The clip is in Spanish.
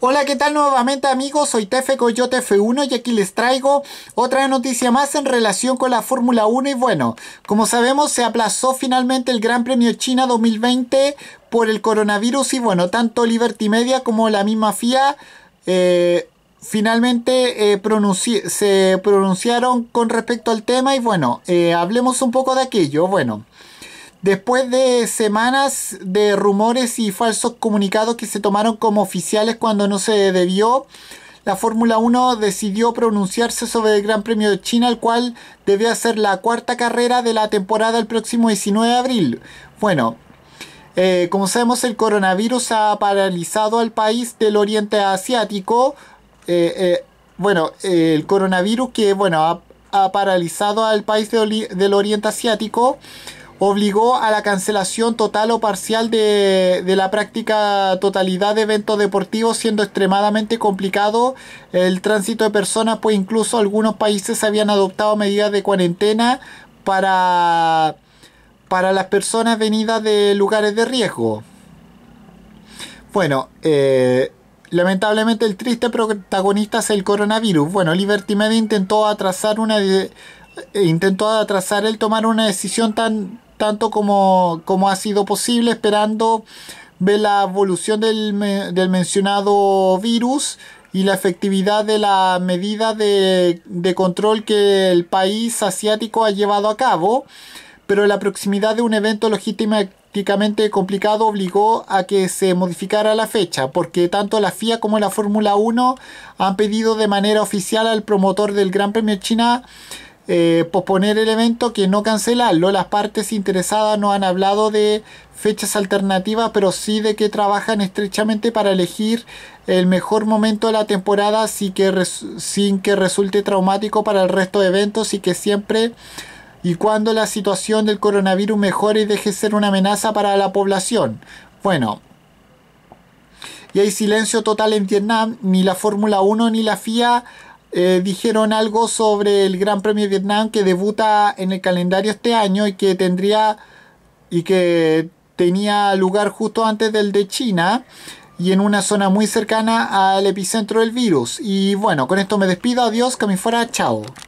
Hola, ¿qué tal nuevamente amigos? Soy Tefe Coyote F1 y aquí les traigo otra noticia más en relación con la Fórmula 1 y bueno, como sabemos se aplazó finalmente el Gran Premio China 2020 por el coronavirus y bueno, tanto Liberty Media como la misma FIA eh, finalmente eh, se pronunciaron con respecto al tema y bueno, eh, hablemos un poco de aquello, bueno. Después de semanas de rumores y falsos comunicados que se tomaron como oficiales cuando no se debió, la Fórmula 1 decidió pronunciarse sobre el Gran Premio de China, el cual debía ser la cuarta carrera de la temporada el próximo 19 de abril. Bueno, eh, como sabemos el coronavirus ha paralizado al país del oriente asiático. Eh, eh, bueno, el coronavirus que bueno, ha, paralizado al país del oriente asiático obligó a la cancelación total o parcial de, de, la práctica totalidad de eventos deportivos, siendo extremadamente complicado el tránsito de personas, pues incluso algunos países habían adoptado medidas de cuarentena para, para las personas venidas de lugares de riesgo. Bueno, eh, lamentablemente el triste protagonista es el coronavirus. Bueno, Liberty Media intentó atrasar una... Eh, intentó atrasar el tomar una decisión tan tanto como, ha sido posible, esperando ver la evolución del, mencionado virus y la efectividad de la medida de, control que el país asiático ha llevado a cabo, pero la proximidad de un evento logísticamente complicado obligó a que se modificara la fecha, porque tanto la FIA como la Fórmula 1 han pedido de manera oficial al promotor del Gran Premio China eh, posponer el evento que no cancelarlo. Las partes interesadas no han hablado de fechas alternativas, pero sí de que trabajan estrechamente para elegir el mejor momento de la temporada sin que, sin que resulte traumático para el resto de eventos y que siempre y cuando la situación del coronavirus mejore y deje ser una amenaza para la población. Bueno, y hay silencio total en Vietnam, ni la Fórmula 1 ni la FIA eh, dijeron algo sobre el Gran Premio de Vietnam que debuta en el calendario este año y que tendría y que tenía lugar justo antes del de China y en una zona muy cercana al epicentro del virus. Y bueno, con esto me despido, adiós, que me fuera, chao.